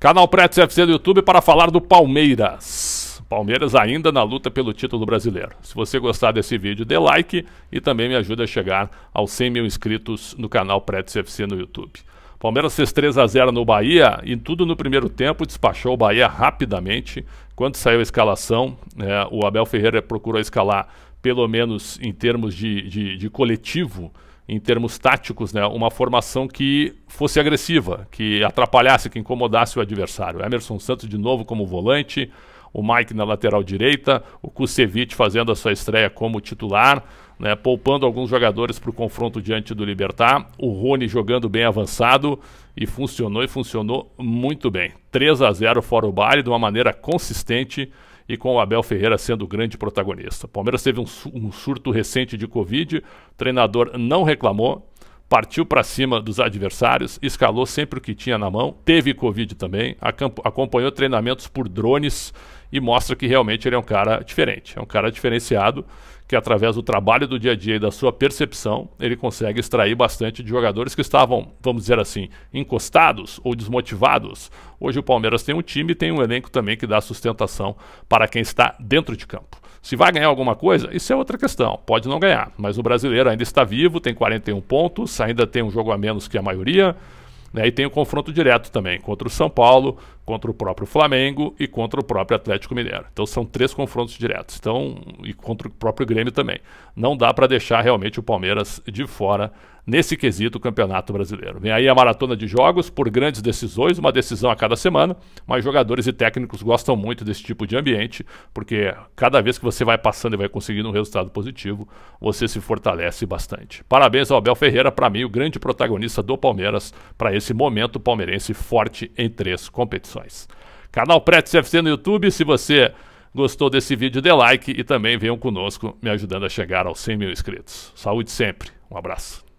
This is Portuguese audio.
Canal Pretz CFC no YouTube para falar do Palmeiras. Palmeiras ainda na luta pelo título brasileiro. Se você gostar desse vídeo, dê like e também me ajuda a chegar aos 100 mil inscritos no canal Pretz CFC no YouTube. Palmeiras fez 3 a 0 no Bahia e tudo no primeiro tempo despachou o Bahia rapidamente. Quando saiu a escalação, é, o Abel Ferreira procurou escalar, pelo menos em termos de, de, de coletivo, em termos táticos, né, uma formação que fosse agressiva, que atrapalhasse, que incomodasse o adversário. Emerson Santos de novo como volante, o Mike na lateral direita, o Kusevich fazendo a sua estreia como titular, né, poupando alguns jogadores para o confronto diante do Libertar, o Rony jogando bem avançado e funcionou e funcionou muito bem. 3 a 0 fora o baile de uma maneira consistente e com o Abel Ferreira sendo o grande protagonista. O Palmeiras teve um, um surto recente de Covid, o treinador não reclamou, partiu para cima dos adversários, escalou sempre o que tinha na mão, teve Covid também, acompanhou treinamentos por drones e mostra que realmente ele é um cara diferente, é um cara diferenciado que através do trabalho do dia a dia e da sua percepção, ele consegue extrair bastante de jogadores que estavam, vamos dizer assim, encostados ou desmotivados. Hoje o Palmeiras tem um time e tem um elenco também que dá sustentação para quem está dentro de campo. Se vai ganhar alguma coisa, isso é outra questão, pode não ganhar. Mas o brasileiro ainda está vivo, tem 41 pontos, ainda tem um jogo a menos que a maioria. Né, e tem o um confronto direto também contra o São Paulo, contra o próprio Flamengo e contra o próprio Atlético Mineiro. Então são três confrontos diretos. Então e contra o próprio Grêmio também. Não dá para deixar realmente o Palmeiras de fora nesse quesito do Campeonato Brasileiro. Vem aí a maratona de jogos por grandes decisões, uma decisão a cada semana, mas jogadores e técnicos gostam muito desse tipo de ambiente, porque cada vez que você vai passando e vai conseguindo um resultado positivo, você se fortalece bastante. Parabéns ao Abel Ferreira, para mim o grande protagonista do Palmeiras para esse momento palmeirense forte em três competições. Canal Pretz FC no YouTube, se você gostou desse vídeo, dê like e também venham conosco me ajudando a chegar aos 100 mil inscritos. Saúde sempre, um abraço.